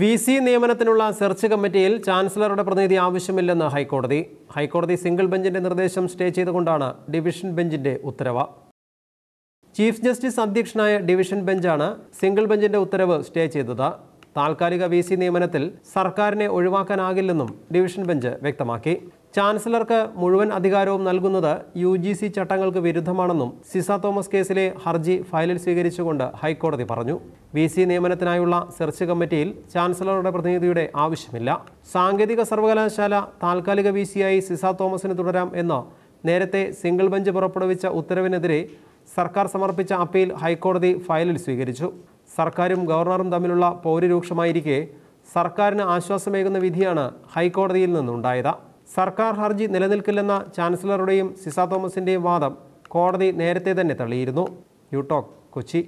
V C നിയമനത്തിനുള്ള search കമ്മിറ്റിയിൽ ചാൻസലറുടെ പ്രതിനിധി ആവശ്യമില്ലെന്ന് ഹൈക്കോടതി ഹൈക്കോടതി സിംഗിൾ ബെഞ്ചിന്റെ നിർദ്ദേശം സ്റ്റേ ചെയ്തുകൊണ്ടാണ് ഡിവിഷൻ ബെഞ്ചിന്റെ ഉത്തരവ് ചീഫ് ജസ്റ്റിസ് അധ്യക്ഷനായ ഡിവിഷൻ ബെഞ്ചാണ് സിംഗിൾ ബെഞ്ചിന്റെ ഉത്തരവ് സ്റ്റേ ചെയ്തത് താൽക്കാലിക വി സി നിയമനത്തിൽ സർക്കാരിനെ ഒഴിവാക്കാനാകില്ലെന്നും ഡിവിഷൻ ബെഞ്ച് വ്യക്തമാക്കി ചാൻസലർക്ക് മുഴുവൻ അധികാരവും നൽകുന്നത് യു ജി സി ചട്ടങ്ങൾക്ക് വിരുദ്ധമാണെന്നും സിസ തോമസ് കേസിലെ ഹർജി ഫയലിൽ സ്വീകരിച്ചുകൊണ്ട് ഹൈക്കോടതി പറഞ്ഞു വി സി നിയമനത്തിനായുള്ള സെർച്ച് കമ്മിറ്റിയിൽ ചാൻസലറുടെ പ്രതിനിധിയുടെ ആവശ്യമില്ല സാങ്കേതിക സർവകലാശാല താൽക്കാലിക വി സിയായി സിസ തോമസിന് തുടരാം എന്ന് നേരത്തെ സിംഗിൾ ബെഞ്ച് പുറപ്പെടുവിച്ച ഉത്തരവിനെതിരെ സർക്കാർ സമർപ്പിച്ച അപ്പീൽ ഹൈക്കോടതി ഫയലിൽ സ്വീകരിച്ചു സർക്കാരും ഗവർണറും തമ്മിലുള്ള പോര് സർക്കാരിന് ആശ്വാസമേകുന്ന വിധിയാണ് ഹൈക്കോടതിയിൽ നിന്നുണ്ടായത് സർക്കാർ ഹർജി നിലനിൽക്കില്ലെന്ന ചാൻസലറുടെയും സിസ തോമസിൻ്റെയും വാദം കോടതി നേരത്തെ തന്നെ തള്ളിയിരുന്നു യു ടോക്ക് കൊച്ചി